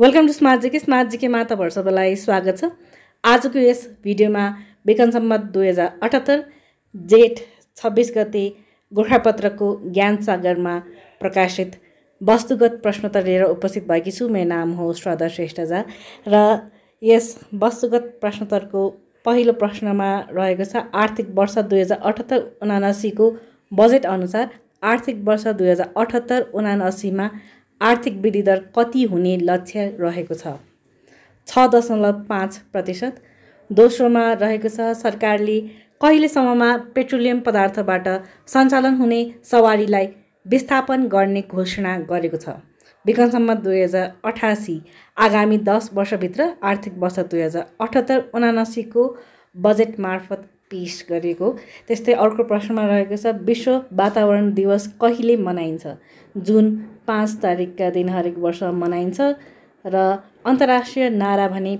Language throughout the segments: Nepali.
welcome to smart GK smart जिकेमा तपाईँहरू सबैलाई स्वागत छ आजको यस भिडियोमा बेकन सम्बन्ध दुई हजार अठहत्तर जेठ छब्बिस गते गोर्खापत्रको ज्ञान सागरमा प्रकाशित वस्तुगत प्रश्नोत्तर लिएर उपस्थित भएकी छु मेरो नाम हो श्रद्धा श्रेष्ठजा र यस वस्तुगत प्रश्नोत्तरको पहिलो प्रश्नमा रहेको छ आर्थिक वर्ष दुई हजार अठहत्तर उनासीको बजेट अनुसार आर्थिक वर्ष दुई हजार अठहत्तर उनासीमा आर्थिक वृद्धिदर कति हुने लक्ष्य रहेको छ छ दशमलव पाँच प्रतिशत दोस्रोमा रहेको छ सरकारले कहिलेसम्ममा पेट्रोलियम पदार्थबाट सञ्चालन हुने सवारीलाई विस्थापन गर्ने घोषणा गरेको छ विक्रमसम्म दुई हजार अठासी आगामी दस वर्षभित्र आर्थिक वर्ष दुई हजार अठहत्तर उनासीको बजेट मार्फत पेस गरेको त्यस्तै अर्को प्रश्नमा रहेको छ विश्व वातावरण दिवस कहिले मनाइन्छ जुन पाँच तारिकका दिन हरेक वर्ष मनाइन्छ र अन्तर्राष्ट्रिय नारा भने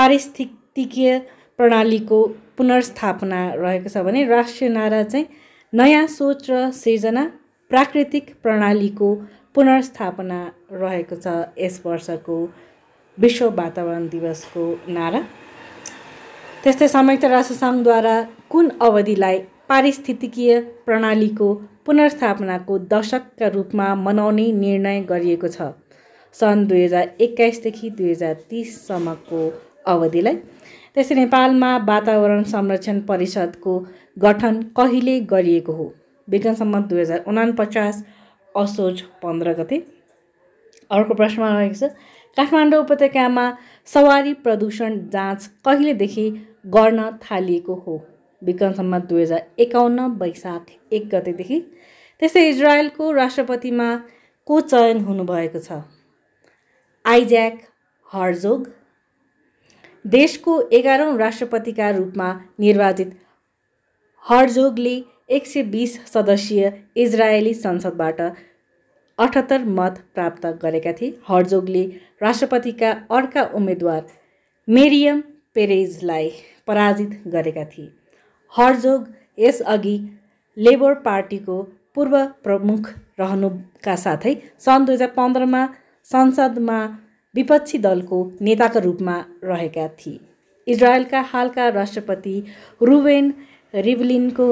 पारिस्थितिकीय प्रणालीको पुनर्स्थापना रहेको छ भने राष्ट्रिय नारा चाहिँ नयाँ सोच र सिर्जना प्राकृतिक प्रणालीको पुनर्स्थापना रहेको छ यस वर्षको विश्व वातावरण दिवसको नारा त्यस्तै संयुक्त राष्ट्रसङ्घद्वारा कुन अवधिलाई पारिस्थितिकीय प्रणालीको पुनर्स्थापनाको दशकका रूपमा मनाउने निर्णय गरिएको छ सन् दुई हजार एक्काइसदेखि दुई हजार तिससम्मको अवधिलाई त्यसै नेपालमा वातावरण संरक्षण परिषदको गठन कहिले गरिएको हो विज्ञानसम्म दुई हजार उनापचास असोज पन्ध्र गते अर्को प्रश्नमा रहेको छ काठमाडौँ उपत्यकामा सवारी प्रदूषण जाँच कहिलेदेखि गर्न थालिएको हो विक्रमसम्म दुई हजार एकाउन्न वैशाख एक गतेदेखि त्यस्तै इजरायलको राष्ट्रपतिमा को चयन हुनुभएको छ आइज्याक हर्जोग देशको एघारौँ राष्ट्रपतिका रूपमा निर्वाचित हर्जोगले एक सय बिस सदस्यीय इजरायली संसदबाट अठहत्तर मत प्राप्त गरेका थिए हर्जोगले राष्ट्रपतिका अर्का उम्मेदवार मेरियम पेरेजलाई पराजित गरेका थिए हर्जोग यसअघि लेबर पार्टीको पूर्व प्रमुख रहनुका साथै सन् दुई हजार पन्ध्रमा संसदमा विपक्षी दलको नेताका रूपमा रहेका थिए इजरायलका हालका राष्ट्रपति रुवेन रिभलिनको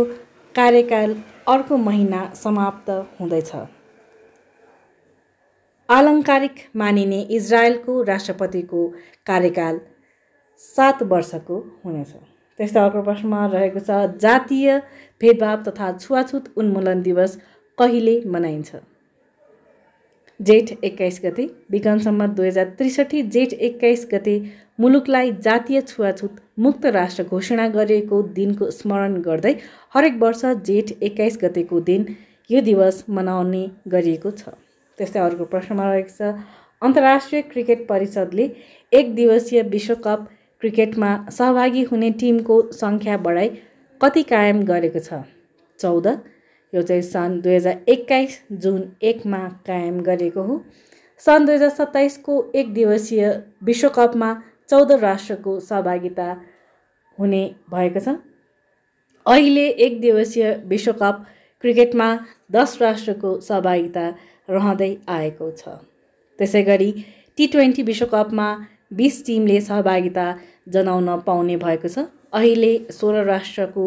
कार्यकाल अर्को महिना समाप्त हुँदैछ आलङ्कारिक मानिने इजरायलको राष्ट्रपतिको कार्यकाल सात वर्षको हुनेछ त्यस्तै अर्को प्रश्नमा रहेको छ जातीय भेदभाव तथा छुवाछुत उन्मूलन दिवस कहिले मनाइन्छ जेठ एक्काइस गते विज्ञानसम्म दुई हजार त्रिसठी जेठ एक्काइस गते मुलुकलाई जातीय छुवाछुत मुक्त राष्ट्र घोषणा गरिएको दिनको स्मरण गर्दै हरेक वर्ष जेठ एक्काइस गतेको दिन यो दिवस मनाउने गरिएको छ त्यस्तै अर्को प्रश्नमा रहेको छ अन्तर्राष्ट्रिय क्रिकेट परिषदले एक दिवसीय विश्वकप क्रिकेटमा सहभागी हुने टिमको सङ्ख्या बढाइ कति कायम गरेको छ चौध यो चाहिँ सन् दुई हजार एक्काइस जुन एकमा कायम गरेको हो सन् दुई हजार सत्ताइसको एक दिवसीय विश्वकपमा चौध राष्ट्रको सहभागिता हुने भएको छ अहिले एक दिवसीय विश्वकप क्रिकेटमा दस राष्ट्रको सहभागिता रहँदै आएको छ त्यसै गरी टी ट्वेन्टी विश्वकपमा बिस टिमले सहभागिता जनाउन पाउने भएको छ अहिले सोह्र राष्ट्रको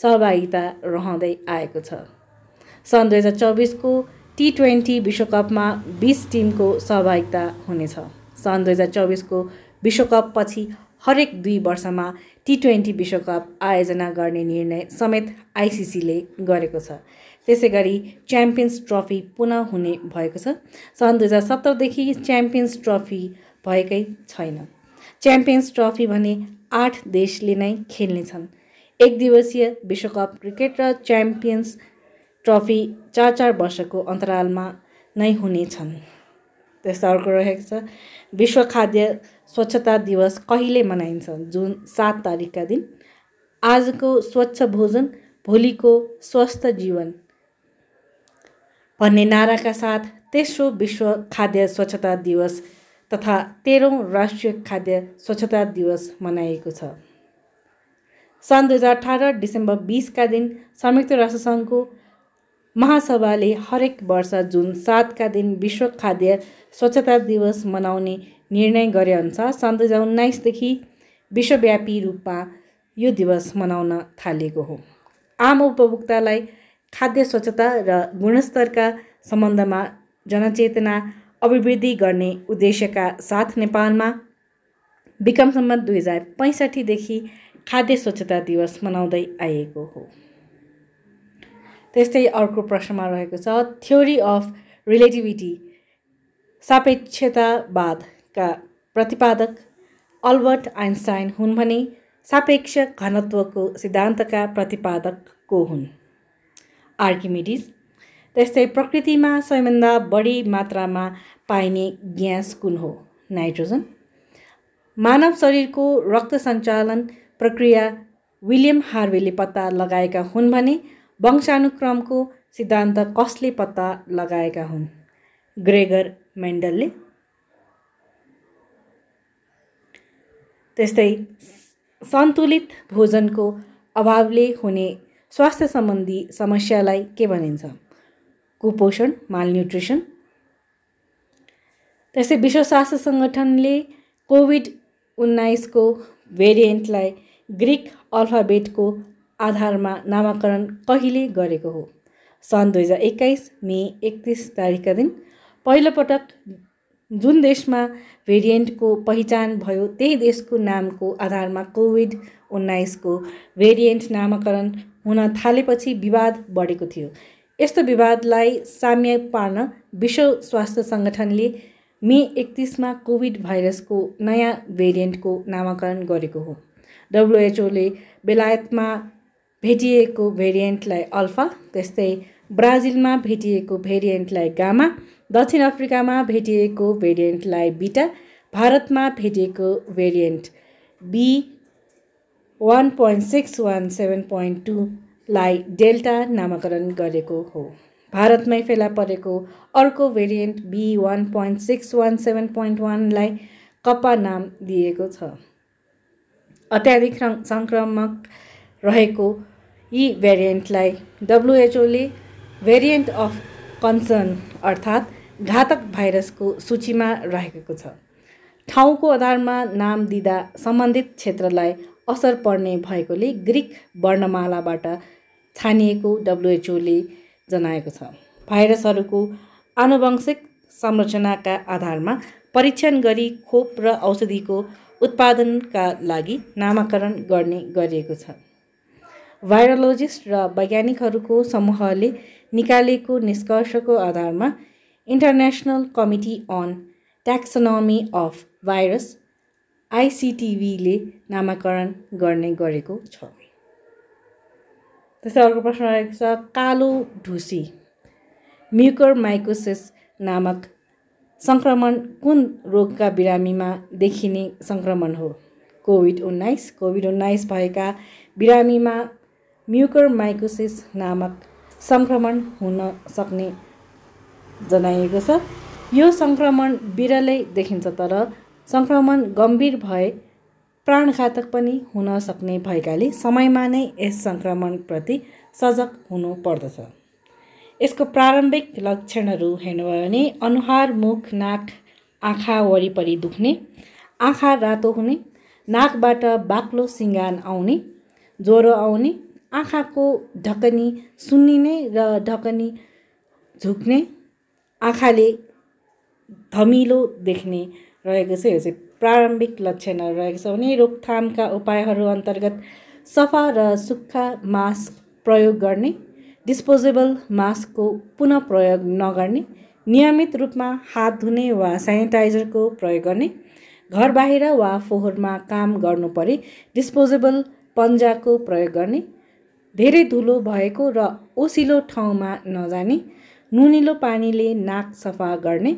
सहभागिता रहँदै आएको छ सन् दुई हजार चौबिसको टी ट्वेन्टी विश्वकपमा बिस टिमको सहभागिता हुनेछ सन् दुई हजार चौबिसको विश्वकपपछि हरेक दुई वर्षमा टी ट्वेन्टी विश्वकप आयोजना गर्ने निर्णय समेत आइसिसीले गरेको छ त्यसै गरी च्याम्पियन्स ट्रफी पुनः हुने भएको छ सन् दुई हजार सत्रदेखि च्याम्पियन्स ट्रफी भएकै छैन च्याम्पियन्स ट्रफी भने आठ देशले नै खेल्नेछन् एक दिवसीय विश्वकप क्रिकेट र च्याम्पियन्स ट्रफी चार चार वर्षको अन्तरालमा नै हुनेछन् त्यस्तो अर्को रहेको छ विश्व खाद्य स्वच्छता दिवस कहिले मनाइन्छ जुन सात तारिकका दिन आजको स्वच्छ भोजन भोलिको स्वस्थ जीवन भन्ने नाराका साथ तेस्रो विश्व खाद्य स्वच्छता दिवस तथा तेह्रौँ राष्ट्रिय खाद्य स्वच्छता दिवस मनाइएको छ सन् दुई हजार अठार डिसेम्बर बिसका दिन संयुक्त राष्ट्रसङ्घको महासभाले हरेक वर्ष जुन सातका दिन विश्व खाद्य स्वच्छता दिवस मनाउने निर्णय गरे अनुसार सन् दुई हजार उन्नाइसदेखि विश्वव्यापी रूपमा यो दिवस मनाउन थालेको हो आम उपभोक्तालाई खाद्य स्वच्छता र गुणस्तरका सम्बन्धमा जनचेतना अभिवृद्धि गर्ने उद्देश्यका साथ नेपालमा विक्रमसम्म दुई हजार पैँसठीदेखि खाद्य स्वच्छता दिवस मनाउँदै आएको हो त्यस्तै अर्को प्रश्नमा रहेको छ थ्योरी अफ रिलेटिभिटी सापेक्षतावादका प्रतिपादक अल्बर्ट आइन्स्टाइन हुन् भने सापेक्ष घनत्वको सिद्धान्तका प्रतिपादक को हुन् आर्किमिडिज त्यस्तै प्रकृतिमा सबैभन्दा बढी मात्रामा पाइने ग्यास कुन हो नाइट्रोजन मानव शरीरको रक्त सञ्चालन प्रक्रिया विलियम हार्वेले पत्ता लगाएका हुन् भने वंशानुक्रमको सिद्धान्त कसले पत्ता लगाएका हुन् ग्रेगर मेन्डलले त्यस्तै सन्तुलित भोजनको अभावले हुने स्वास्थ्य सम्बन्धी समस्यालाई के भनिन्छ कुपोषण मालन्युट्रिसन त्यसै विश्व स्वास्थ्य सङ्गठनले कोभिड उन्नाइसको भेरिएन्टलाई ग्रिक अल्फाबेटको आधारमा नामाकरण कहिले गरेको हो सन् दुई हजार एक्काइस मे एकतिस तारिकका दिन पहिलोपटक जुन देशमा भेरिएन्टको पहिचान भयो त्यही देशको नामको आधारमा कोभिड उन्नाइसको भेरिएन्ट नामाकरण हुन थालेपछि विवाद बढेको थियो यस्तो विवादलाई साम्य पार्न विश्व स्वास्थ्य सङ्गठनले मे एकतिसमा कोभिड भाइरसको नयाँ भेरिएन्टको नामाकरण गरेको हो डब्लुएचओले बेलायतमा भेटिएको भेरिएन्टलाई अल्फा त्यस्तै ब्राजिलमा भेटिएको भेरिएन्टलाई गामा दक्षिण अफ्रिकामा भेटिएको भेरिएन्टलाई बिटा भारतमा भेटिएको variant B one point six one seven point two लाई डेल्टा नामाकरण गरेको हो भारतमै फेला परेको अर्को variant B one point six one seven point वानलाई कपा नाम दिएको छ अत्याधिक सङ्क्रामक रहेको यी भेरिएन्टलाई डब्लुएचओले भेरिएन्ट अफ कन्सर्न अर्थात् घातक भाइरसको सूचीमा राखेको छ ठाउँको आधारमा नाम दिँदा सम्बन्धित क्षेत्रलाई असर पर्ने भएकोले ग्रिक वर्णमालाबाट छानिएको डब्लुएचओले जनाएको छ भाइरसहरूको आनुवंशिक संरचनाका आधारमा परीक्षण गरी खोप र औषधिको उत्पादनका लागि नामाकरण गर्ने गरिएको छ भाइरोलोजिस्ट र वैज्ञानिकहरूको समूहले निकालेको निष्कर्षको आधारमा international committee on taxonomy of virus आइसिटिभीले नामाकरण गर्ने गरेको छ त्यस्तै अर्को प्रश्न रहेको छ कालो ढुसी म्युकर माइकोसिस नामक सङ्क्रमण कुन रोगका बिरामीमा देखिने सङ्क्रमण हो कोभिड उन्नाइस कोभिड उन्नाइस भएका बिरामीमा म्युकर माइकोसिस नामक सङ्क्रमण हुन सक्ने जनाइएको छ यो सङ्क्रमण बिरलै देखिन्छ तर सङ्क्रमण गम्भीर भए प्राणघातक पनि हुन सक्ने भएकाले समयमा नै यस सङ्क्रमणप्रति सजग हुनु पर्दछ यसको प्रारम्भिक लक्षणहरू हेर्नुभयो भने अनुहार मुख नाक आँखा वरिपरि दुख्ने आँखा रातो हुने नाकबाट बाक्लो सिँगान आउने ज्वरो आउने आँखाको ढकनी सुन्निने र ढकनी झुक्ने आँखाले धमिलो देख्ने रहेको छ यो चाहिँ प्रारम्भिक लक्षणहरू रहेको छ भने रोकथामका उपायहरू अन्तर्गत सफा र सुक्खा मास्क प्रयोग गर्ने डिस्पोजेबल मास्कको पुनः प्रयोग नगर्ने नियमित रूपमा हात धुने वा सेनिटाइजरको प्रयोग गर्ने घर बाहिर वा फोहोरमा काम गर्नु परे डिस्पोजेबल पन्जाको प्रयोग गर्ने धेरै धुलो भएको र ओसिलो ठाउँमा नजाने नुनिलो पानीले नाक सफा गर्ने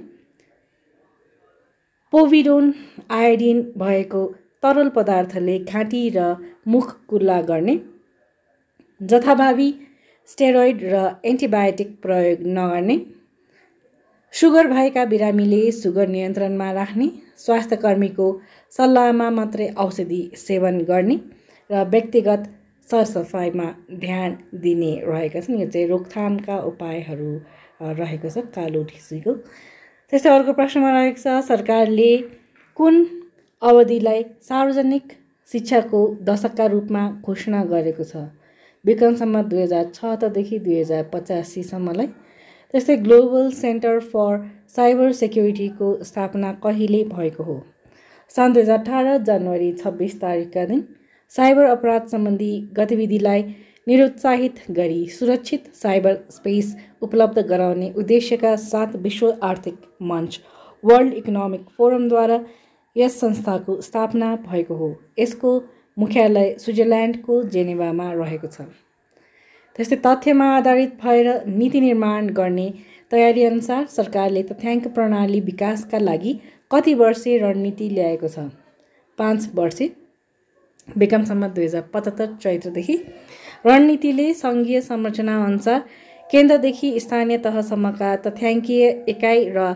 पोभिडोन आयोडिन भएको तरल पदार्थले घाँटी र मुख कुल्ला गर्ने जथाभावी स्टेरोइड र एन्टिबायोटिक प्रयोग नगर्ने सुगर भएका बिरामीले सुगर नियन्त्रणमा राख्ने स्वास्थ्यकर्मीको सल्लाहमा मात्रै औषधि सेवन गर्ने र व्यक्तिगत सरसफाइमा ध्यान दिने रहेका छन् यो चाहिँ रोकथामका उपायहरू रहेको छ कालो ढिसीको त्यस्तै अर्को प्रश्नमा रहेको छ सरकारले कुन अवधिलाई सार्वजनिक शिक्षाको दशकका रूपमा घोषणा गरेको छ विक्रमसम्म दुई हजार छहत्तरदेखि दुई हजार पचासीसम्मलाई त्यस्तै ग्लोबल सेन्टर फर साइबर सेक्युरिटीको स्थापना कहिले भएको हो सन् दुई हजार अठार जनवरी छब्बिस तारिकका दिन साइबर अपराध सम्बन्धी गतिविधिलाई निरुत्साहित गरी सुरक्षित साइबर स्पेस उपलब्ध गराउने उद्देश्यका साथ विश्व आर्थिक मञ्च वर्ल्ड इकोनोमिक फोरमद्वारा यस संस्थाको स्थापना भएको हो यसको मुख्यालय स्विजरल्यान्डको जेनेवामा रहेको छ त्यस्तै तथ्यमा आधारित भएर नीति निर्माण गर्ने तयारी अनुसार सरकारले तथ्याङ्क प्रणाली विकासका लागि कति वर्षे रणनीति ल्याएको छ पाँच वर्षे बेकमसम्म दुई हजार पचहत्तर चैत्रदेखि रणनीतिले सङ्घीय अनुसार केन्द्रदेखि स्थानीय तहसम्मका तथ्याङ्कीय एकाइ र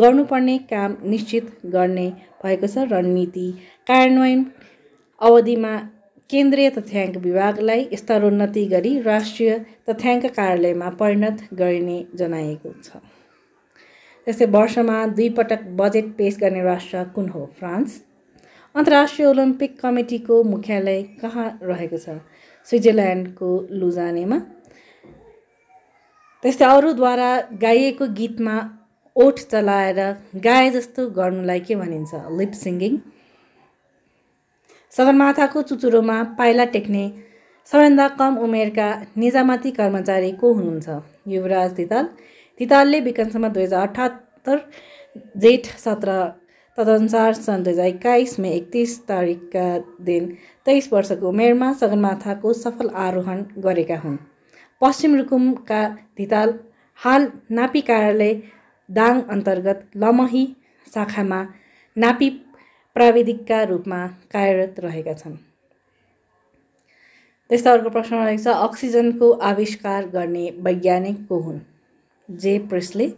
गर्नुपर्ने काम निश्चित गर्ने भएको छ रणनीति कार्यान्वयन अवधिमा केन्द्रीय तथ्याङ्क विभागलाई स्तरोन्नति गरी राष्ट्रिय तथ्याङ्क कार्यालयमा परिणत गरिने जनाएको छ त्यस्तै वर्षमा दुईपटक बजेट पेस गर्ने राष्ट्र कुन हो फ्रान्स अन्तर्राष्ट्रिय ओलम्पिक कमिटीको मुख्यालय कहाँ रहेको छ स्विजरल्यान्डको लुजानेमा त्यस्तै अरूद्वारा गाइएको गीतमा ओठ चलाएर गाए जस्तो गर्नुलाई के भनिन्छ लिप सिङ्गिङ सगरमाथाको चुचुरोमा पाइला टेक्ने सबैभन्दा कम उमेरका निजामती कर्मचारी को हुनुहुन्छ युवराज तिताल तितालले विक्रमसम्म दुई हजार अठहत्तर जेठ सत्र तदनुसार सन् दुई हजार एक्काइस मे एकतिस तारिकका दिन तेइस वर्षको उमेरमा सगरमाथाको सफल आरोहण गरेका हुन् पश्चिम रुकुमका धिताल हाल नापी कार्यालय दाङ अन्तर्गत लमही शाखामा नापी प्राविधिकका रूपमा कार्यरत रहेका छन् त्यस्ता अर्को प्रश्न रहेको छ अक्सिजनको आविष्कार गर्ने वैज्ञानिक को हुन् जे प्रेसले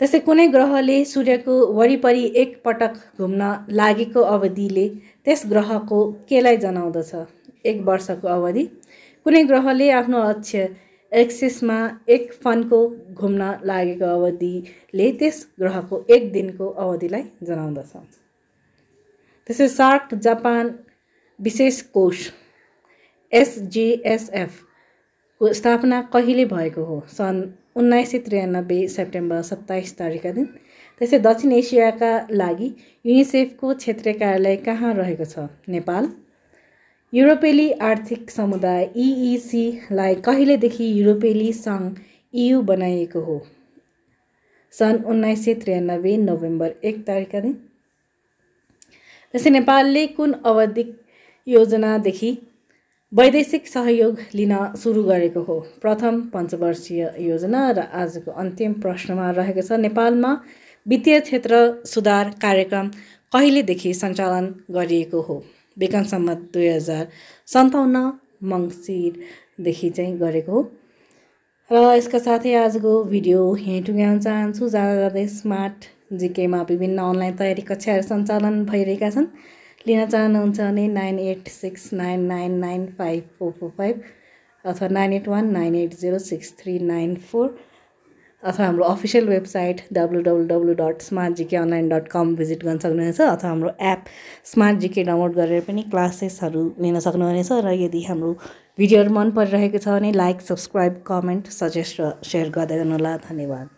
त्यस्तै कुनै ग्रहले सूर्यको वरिपरि एकपटक घुम्न लागेको अवधिले त्यस ग्रहको केलाई जनाउँदछ एक वर्षको अवधि कुनै ग्रहले आफ्नो अक्ष एक्सिसमा एक फनको घुम्न लागेको अवधिले त्यस ग्रहको एक दिनको अवधिलाई जनाउँदछ त्यसै सार्क जापान विशेष कोष एसजिएसएफको स्थापना कहिले भएको हो सन् उन्नाइस सय त्रियानब्बे सेप्टेम्बर सत्ताइस तारिकका दिन त्यसै दक्षिण एसियाका लागि युनिसेफको क्षेत्रीय कार्यालय कहाँ रहेको छ नेपाल युरोपेली आर्थिक समुदाय इइसीलाई कहिलेदेखि युरोपेली सङ्घ इयु बनाइएको हो सन् उन्नाइस सय त्रियानब्बे नोभेम्बर एक तारिकका दिन त्यसै नेपालले कुन अवधिक योजनादेखि वैदेशिक सहयोग लिन सुरु गरेको हो प्रथम पञ्चवर्षीय योजना र आजको अन्तिम प्रश्नमा रहेको छ नेपालमा वित्तीय क्षेत्र सुधार कार्यक्रम कहिलेदेखि सञ्चालन गरिएको हो बेकनसम्म दुई हजार सन्ताउन्न मङ्सिरदेखि चाहिँ गरेको हो र यसका साथै आजको भिडियो यहीँ टुङ्ग्याउन चाहन्छु जाँदा जाँदै स्मार्ट जिकेमा विभिन्न अनलाइन तयारी कक्षाहरू सञ्चालन भइरहेका छन् लिन चाहनुहुन्छ भने nine eight six nine nine nine five four four five अथवा nine eight one nine eight zero six three nine four अथवा हाम्रो official website W W W dot smart GK online dot com visit गर्न सक्नुहुनेछ अथवा हाम्रो एप स्मार्ट जिके डाउनलोड गरेर पनि क्लासेसहरू लिन सक्नुहुनेछ र यदि हाम्रो भिडियोहरू मन परिरहेको छ भने लाइक सब्सक्राइब कमेन्ट सजेस्ट र सेयर गर्दै गर्नुहोला धन्यवाद